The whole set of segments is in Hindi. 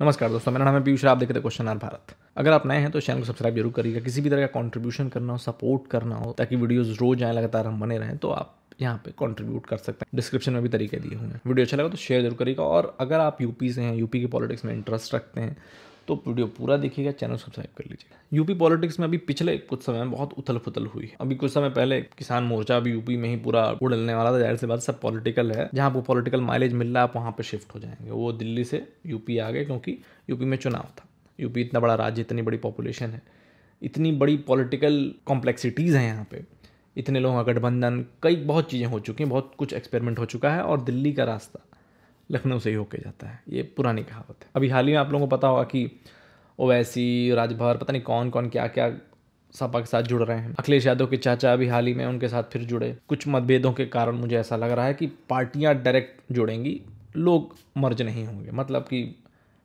नमस्कार दोस्तों मेरा नाम है पीयूष आप देख रहे क्वेश्चन आर भारत अगर आप नए हैं तो चैनल को सब्सक्राइब जरूर करिएगा किसी भी तरह का कंट्रीब्यूशन करना हो सपोर्ट करना हो ताकि वीडियोस रोज आए लगातार हम बने रहें तो आप यहाँ पे कंट्रीब्यूट कर सकते हैं डिस्क्रिप्शन में भी तरीके दिए हुए हैं वीडियो अच्छा लगा तो शेयर जरूर करिएगा और अगर आप यूपी से हैं यूपी की पॉलिटिक्स में इंटरेस्ट रखते हैं तो वीडियो पूरा देखिएगा चैनल सब्सक्राइब कर लीजिए यूपी पॉलिटिक्स में अभी पिछले कुछ समय में बहुत उथल फुथल हुई है अभी कुछ समय पहले किसान मोर्चा अभी यूपी में ही पूरा उड़लने वाला था जाहिर सी बात सब पॉलिटिकल है जहाँ आपको पॉलिटिकल माइलेज मिल रहा है आप वहाँ पर शिफ्ट हो जाएंगे वो दिल्ली से यूपी आ गए क्योंकि यूपी में चुनाव था यूपी इतना बड़ा राज्य इतनी बड़ी पॉपुलेशन है इतनी बड़ी पॉलिटिकल कॉम्प्लेक्सिटीज़ हैं यहाँ पे इतने लोगों का गठबंधन कई बहुत चीज़ें हो चुकी हैं बहुत कुछ एक्सपेरिमेंट हो चुका है और दिल्ली का रास्ता लखनऊ से ही होके जाता है ये पुरानी कहावत है अभी हाल ही में आप लोगों को पता होगा कि ओवैसी राजभर पता नहीं कौन कौन क्या क्या सपा के साथ जुड़ रहे हैं अखिलेश यादव के चाचा अभी हाल ही में उनके साथ फिर जुड़े कुछ मतभेदों के कारण मुझे ऐसा लग रहा है कि पार्टियां डायरेक्ट जुड़ेंगी लोग मर्ज नहीं होंगे मतलब कि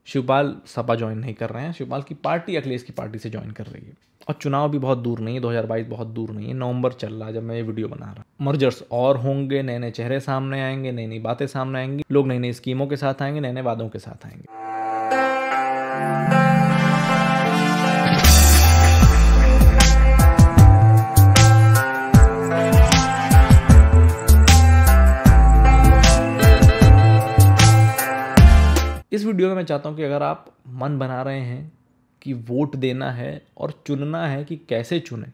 शिवपाल सपा ज्वाइन नहीं कर रहे हैं शिवपाल की पार्टी अखिलेश की पार्टी से ज्वाइन कर रही है और चुनाव भी बहुत दूर नहीं है 2022 बहुत दूर नहीं है नवंबर चल रहा है जब मैं ये वीडियो बना रहा हूँ मर्जर्स और होंगे नए नए चेहरे सामने आएंगे नई नई बातें सामने आएंगी लोग नई नई स्कीमों के साथ आएंगे नए नए वादों के साथ आएंगे मैं चाहता हूँ कि अगर आप मन बना रहे हैं कि वोट देना है और चुनना है कि कैसे चुने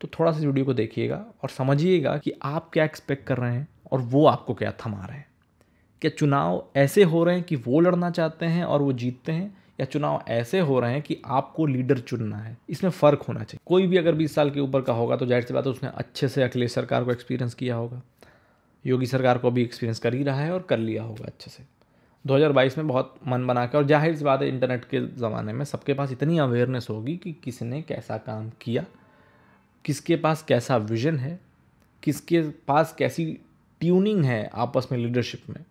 तो थोड़ा सा वीडियो को देखिएगा और समझिएगा कि आप क्या एक्सपेक्ट कर रहे हैं और वो आपको क्या थमा रहे हैं क्या चुनाव ऐसे हो रहे हैं कि वो लड़ना चाहते हैं और वो जीतते हैं या चुनाव ऐसे हो रहे हैं कि आपको लीडर चुनना है इसमें फ़र्क होना चाहिए कोई भी अगर 20 साल के ऊपर का होगा तो जाहिर सी बात है उसने अच्छे से अखिलेश सरकार को एक्सपीरियंस किया होगा योगी सरकार को भी एक्सपीरियंस कर ही रहा है और कर लिया होगा अच्छे से 2022 में बहुत मन बना के और जाहिर सी बात है इंटरनेट के ज़माने में सबके पास इतनी अवेयरनेस होगी कि किसने कैसा काम किया किसके पास कैसा विजन है किसके पास कैसी ट्यूनिंग है आपस में लीडरशिप में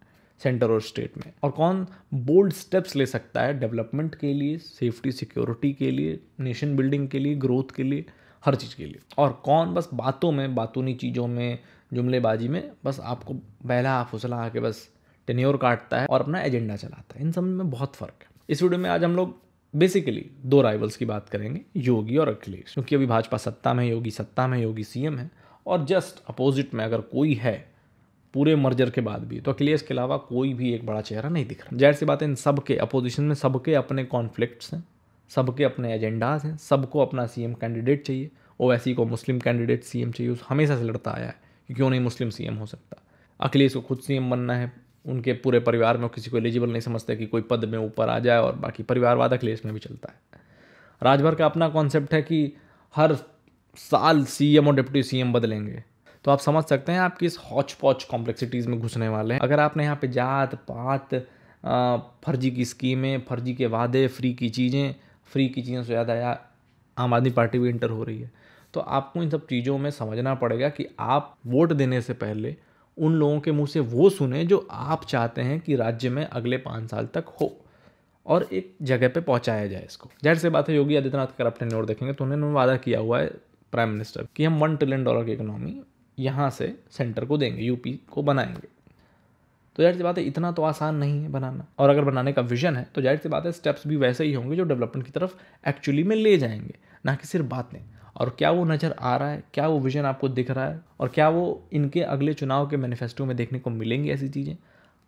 सेंटर और स्टेट में और कौन बोल्ड स्टेप्स ले सकता है डेवलपमेंट के लिए सेफ्टी सिक्योरिटी के लिए नेशन बिल्डिंग के लिए ग्रोथ के लिए हर चीज़ के लिए और कौन बस बातों में बातूनी चीज़ों में जुमलेबाजी में बस आपको बहला फुसला आके बस टेन्योर काटता है और अपना एजेंडा चलाता है इन सब में बहुत फ़र्क है इस वीडियो में आज हम लोग बेसिकली दो राइवल्स की बात करेंगे योगी और अखिलेश क्योंकि अभी भाजपा सत्ता में योगी सत्ता में योगी सीएम है और जस्ट अपोजिट में अगर कोई है पूरे मर्जर के बाद भी तो अखिलेश के अलावा कोई भी एक बड़ा चेहरा नहीं दिख रहा जाहिर सी बात है इन सबके अपोजिशन में सबके अपने कॉन्फ्लिक्ट्स हैं सबके अपने एजेंडाज हैं सबको अपना सीएम कैंडिडेट चाहिए ओवैसी को मुस्लिम कैंडिडेट सीएम चाहिए उस हमेशा से लड़ता आया है कि क्यों नहीं मुस्लिम सीएम हो सकता अखिलेश को खुद सीएम बनना है उनके पूरे परिवार में किसी को एलिजिबल नहीं समझते कि कोई पद में ऊपर आ जाए और बाकी परिवारवाद अखिलेश में भी चलता है राजभर का अपना कॉन्सेप्ट है कि हर साल सी और डिप्टी सी बदलेंगे तो आप समझ सकते हैं आप किस हॉच पॉच कॉम्प्लेक्सिटीज़ में घुसने वाले हैं अगर आपने यहाँ पे जात पात फर्जी की स्कीमें फर्जी के वादे फ्री की चीज़ें फ्री की चीज़ों से ज़्यादा या आम आदमी पार्टी भी इंटर हो रही है तो आपको इन सब चीज़ों में समझना पड़ेगा कि आप वोट देने से पहले उन लोगों के मुंह से वो सुने जो आप चाहते हैं कि राज्य में अगले पाँच साल तक हो और एक जगह पे पहुंचाया जाए इसको जहर से बात है योगी आदित्यनाथ कर अपने नोट देखेंगे तो उन्होंने वादा किया हुआ है प्राइम मिनिस्टर कि हम वन ट्रिलियन डॉलर की इकोनॉमी यहाँ से सेंटर को देंगे यूपी को बनाएंगे तो जाहिर सी बात है इतना तो आसान नहीं है बनाना और अगर बनाने का विजन है तो जाहिर सी बात है स्टेप्स भी वैसे ही होंगे जो डेवलपमेंट की तरफ एक्चुअली में ले जाएंगे ना कि सिर्फ बातें और क्या वो नज़र आ रहा है क्या वो विज़न आपको दिख रहा है और क्या वो इनके अगले चुनाव के मैनिफेस्टो में देखने को मिलेंगी ऐसी चीज़ें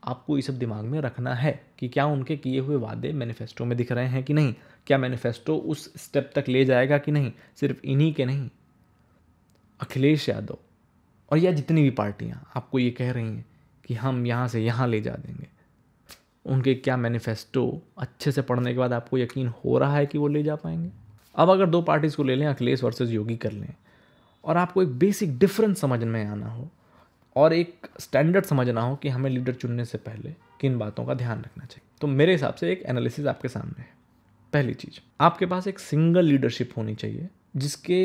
आपको ये सब दिमाग में रखना है कि क्या उनके किए हुए वादे मैनिफेस्टो में दिख रहे हैं कि नहीं क्या मैनिफेस्टो उस स्टेप तक ले जाएगा कि नहीं सिर्फ इन्हीं के नहीं अखिलेश यादव और या जितनी भी पार्टियाँ आपको ये कह रही हैं कि हम यहाँ से यहाँ ले जा देंगे उनके क्या मैनिफेस्टो अच्छे से पढ़ने के बाद आपको यकीन हो रहा है कि वो ले जा पाएंगे अब अगर दो पार्टीज़ को ले लें अखिलेश वर्सेस योगी कर लें और आपको एक बेसिक डिफरेंस समझ में आना हो और एक स्टैंडर्ड समझना हो कि हमें लीडर चुनने से पहले किन बातों का ध्यान रखना चाहिए तो मेरे हिसाब से एक एनालिसिस आपके सामने है पहली चीज़ आपके पास एक सिंगल लीडरशिप होनी चाहिए जिसके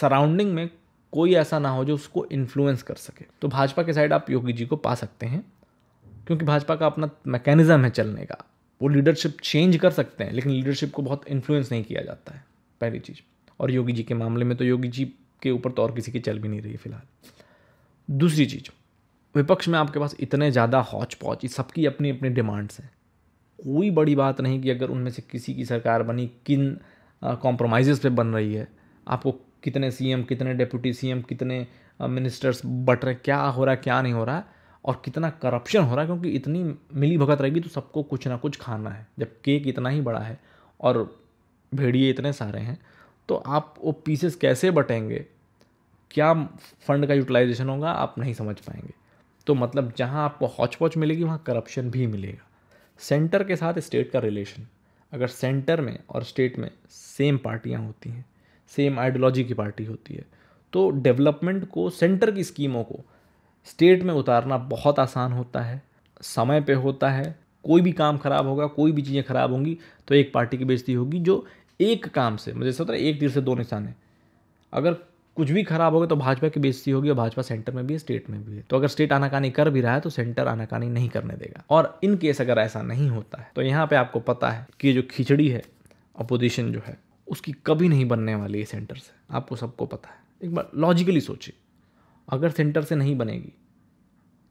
सराउंडिंग में कोई ऐसा ना हो जो उसको इन्फ्लुएंस कर सके तो भाजपा के साइड आप योगी जी को पा सकते हैं क्योंकि भाजपा का अपना मैकेनिज़्म है चलने का वो लीडरशिप चेंज कर सकते हैं लेकिन लीडरशिप को बहुत इन्फ्लुएंस नहीं किया जाता है पहली चीज़ और योगी जी के मामले में तो योगी जी के ऊपर तो और किसी की चल भी नहीं रही है फिलहाल दूसरी चीज़ विपक्ष में आपके पास इतने ज़्यादा हौच पौच सबकी अपनी अपनी डिमांड्स हैं कोई बड़ी बात नहीं कि अगर उनमें से किसी की सरकार बनी किन कॉम्प्रोमाइज़ पे बन रही है आपको कितने सीएम कितने डिप्यूटी सीएम कितने मिनिस्टर्स बट रहे क्या हो रहा है क्या नहीं हो रहा है और कितना करप्शन हो रहा है क्योंकि इतनी मिली भगत रहेगी तो सबको कुछ ना कुछ खाना है जब केक इतना ही बड़ा है और भेड़िए इतने सारे हैं तो आप वो पीसेस कैसे बटेंगे क्या फंड का यूटिलाइजेशन होगा आप नहीं समझ पाएंगे तो मतलब जहाँ आपको हॉच पॉच मिलेगी वहाँ करप्शन भी मिलेगा सेंटर के साथ स्टेट का रिलेशन अगर सेंटर में और स्टेट में सेम पार्टियाँ होती हैं सेम आइडियोलॉजी की पार्टी होती है तो डेवलपमेंट को सेंटर की स्कीमों को स्टेट में उतारना बहुत आसान होता है समय पे होता है कोई भी काम खराब होगा कोई भी चीज़ें खराब होंगी तो एक पार्टी की बेजती होगी जो एक काम से मुझे ऐसा होता है एक तीर से दो निशान है अगर कुछ भी खराब होगा तो भाजपा की बेजती होगी और भाजपा सेंटर में भी है स्टेट में भी है तो अगर स्टेट आनाकानी कर भी रहा है तो सेंटर आनाकानी नहीं करने देगा और इन केस अगर ऐसा नहीं होता है तो यहाँ पे आपको पता है कि जो खिचड़ी है अपोजिशन जो है उसकी कभी नहीं बनने वाली है सेंटर से आपको सबको पता है एक बार लॉजिकली सोचिए अगर सेंटर से नहीं बनेगी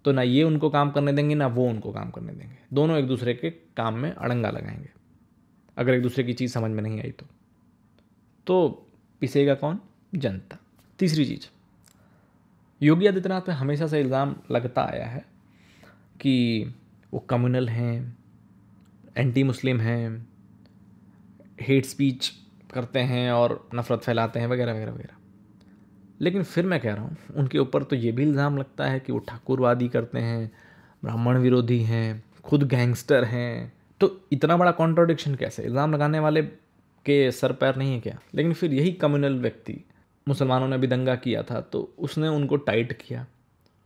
तो ना ये उनको काम करने देंगे ना वो उनको काम करने देंगे दोनों एक दूसरे के काम में अड़ंगा लगाएंगे अगर एक दूसरे की चीज़ समझ में नहीं आई तो तो पिसेगा कौन जनता तीसरी चीज़ योगी आदित्यनाथ पे हमेशा से इल्ज़ाम लगता आया है कि वो कम्युनल हैं एंटी मुस्लिम हैं हेट स्पीच करते हैं और नफ़रत फैलाते हैं वगैरह वगैरह वगैरह लेकिन फिर मैं कह रहा हूँ उनके ऊपर तो ये भी इल्ज़ाम लगता है कि वो ठाकुरवादी करते हैं ब्राह्मण विरोधी हैं खुद गैंगस्टर हैं तो इतना बड़ा कॉन्ट्रोडिक्शन कैसे इल्ज़ाम लगाने वाले के सर पैर नहीं है क्या लेकिन फिर यही कम्युनल व्यक्ति मुसलमानों ने भी दंगा किया था तो उसने उनको टाइट किया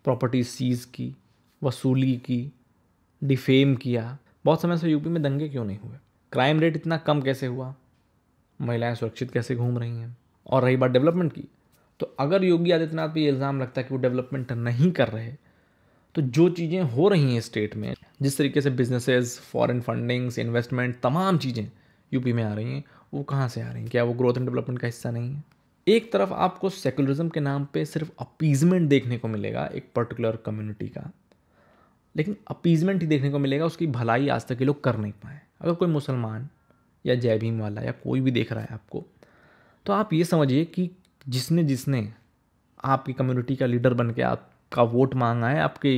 प्रॉपर्टी सीज की वसूली की डिफेम किया बहुत समय से यूपी में दंगे क्यों नहीं हुए क्राइम रेट इतना कम कैसे हुआ महिलाएं सुरक्षित कैसे घूम रही हैं और रही बात डेवलपमेंट की तो अगर योगी आदित्यनाथ पे ये इल्ज़ाम लगता है कि वो डेवलपमेंट नहीं कर रहे तो जो चीज़ें हो रही हैं स्टेट में जिस तरीके से बिजनेसेस फॉरेन फंडिंग्स इन्वेस्टमेंट तमाम चीज़ें यूपी में आ रही हैं वो कहाँ से आ रही हैं क्या वो ग्रोथ एंड डेवलपमेंट का हिस्सा नहीं है एक तरफ आपको सेकुलरिज्म के नाम पे सिर्फ अपीजमेंट देखने को मिलेगा एक पर्टिकुलर कम्युनिटी का लेकिन अपीजमेंट ही देखने को मिलेगा उसकी भलाई आज तक ये लोग कर नहीं पाए अगर कोई मुसलमान या जय भीम वाला या कोई भी देख रहा है आपको तो आप ये समझिए कि जिसने जिसने आपकी कम्युनिटी का लीडर बन के आपका वोट मांगा है आपके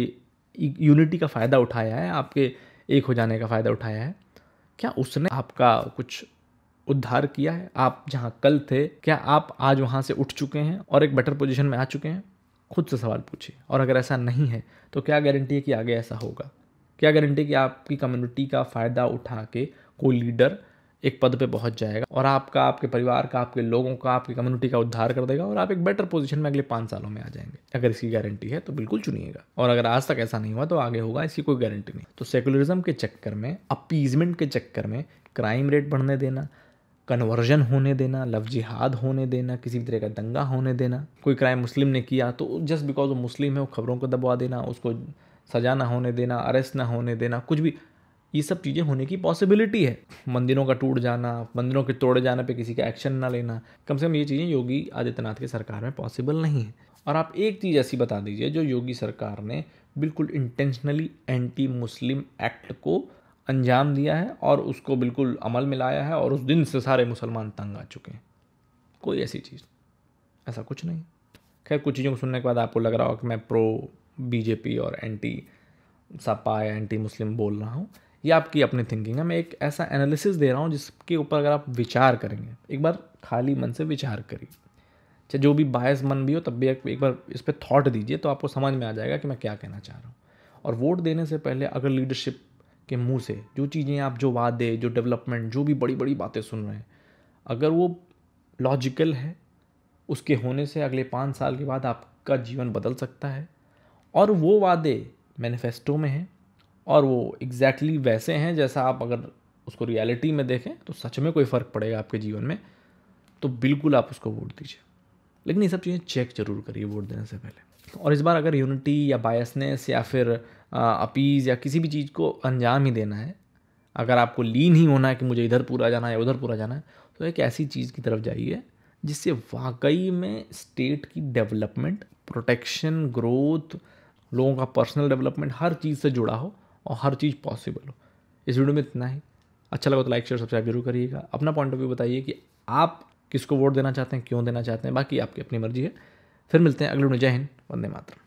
यूनिटी का फ़ायदा उठाया है आपके एक हो जाने का फ़ायदा उठाया है क्या उसने आपका कुछ उद्धार किया है आप जहाँ कल थे क्या आप आज वहाँ से उठ चुके हैं और एक बेटर पोजीशन में आ चुके हैं खुद से सवाल पूछिए और अगर ऐसा नहीं है तो क्या गारंटी है कि आगे ऐसा होगा क्या गारंटी है कि आपकी कम्युनिटी का फ़ायदा उठा के कोई लीडर एक पद पे पहुंच जाएगा और आपका आपके परिवार का आपके लोगों का आपकी कम्युनिटी का उद्धार कर देगा और आप एक बेटर पोजीशन में अगले पाँच सालों में आ जाएंगे अगर इसकी गारंटी है तो बिल्कुल चुनिएगा और अगर आज तक ऐसा नहीं हुआ तो आगे होगा इसकी कोई गारंटी नहीं तो सेकुलरिज्म के चक्कर में अपीजमेंट के चक्कर में क्राइम रेट बढ़ने देना कन्वर्जन होने देना लव जिहाद होने देना किसी भी तरह का दंगा होने देना कोई क्राइम मुस्लिम ने किया तो जस्ट बिकॉज वो मुस्लिम है वो खबरों को दबवा देना उसको सजा ना होने देना अरेस्ट ना होने देना कुछ भी ये सब चीज़ें होने की पॉसिबिलिटी है मंदिरों का टूट जाना मंदिरों के तोड़े जाने पे किसी का एक्शन ना लेना कम से कम ये चीज़ें योगी आदित्यनाथ की सरकार में पॉसिबल नहीं है और आप एक चीज़ ऐसी बता दीजिए जो योगी सरकार ने बिल्कुल इंटेंशनली एंटी मुस्लिम एक्ट को अंजाम दिया है और उसको बिल्कुल अमल में लाया है और उस दिन से सारे मुसलमान तंग आ चुके हैं कोई ऐसी चीज़ ऐसा कुछ नहीं खैर कुछ चीज़ों को सुनने के बाद आपको लग रहा होगा कि मैं प्रो बीजेपी और एंटी सपा या एंटी मुस्लिम बोल रहा हूँ ये आपकी अपनी थिंकिंग है मैं एक ऐसा एनालिसिस दे रहा हूँ जिसके ऊपर अगर आप विचार करेंगे एक बार खाली मन से विचार करिए चाहे जो भी बायस मन भी हो तब भी एक बार इस पर थाट दीजिए तो आपको समझ में आ जाएगा कि मैं क्या कहना चाह रहा हूँ और वोट देने से पहले अगर लीडरशिप के मुंह से जो चीज़ें आप जो वादे जो डेवलपमेंट जो भी बड़ी बड़ी बातें सुन रहे हैं अगर वो लॉजिकल है उसके होने से अगले पाँच साल के बाद आपका जीवन बदल सकता है और वो वादे मैनिफेस्टो में हैं और वो एग्जैक्टली exactly वैसे हैं जैसा आप अगर उसको रियलिटी में देखें तो सच में कोई फ़र्क पड़ेगा आपके जीवन में तो बिल्कुल आप उसको वोट दीजिए लेकिन ये सब चीज़ें चेक जरूर करिए वोट देने से पहले और इस बार अगर यूनिटी या बायसनेस या फिर अपीज़ या किसी भी चीज़ को अंजाम ही देना है अगर आपको लीन ही होना है कि मुझे इधर पूरा जाना है या उधर पूरा जाना है तो एक ऐसी चीज़ की तरफ जाइए जिससे वाकई में स्टेट की डेवलपमेंट प्रोटेक्शन ग्रोथ लोगों का पर्सनल डेवलपमेंट हर चीज़ से जुड़ा हो और हर चीज़ पॉसिबल हो इस वीडियो में इतना ही अच्छा लगा तो लाइक शेयर सब्सक्राइब जरूर करिएगा अपना पॉइंट ऑफ व्यू बताइए कि आप किसको वोट देना चाहते हैं क्यों देना चाहते हैं बाकी आपकी अपनी मर्जी है फिर मिलते हैं अगले जय हिंद वंदे मातरम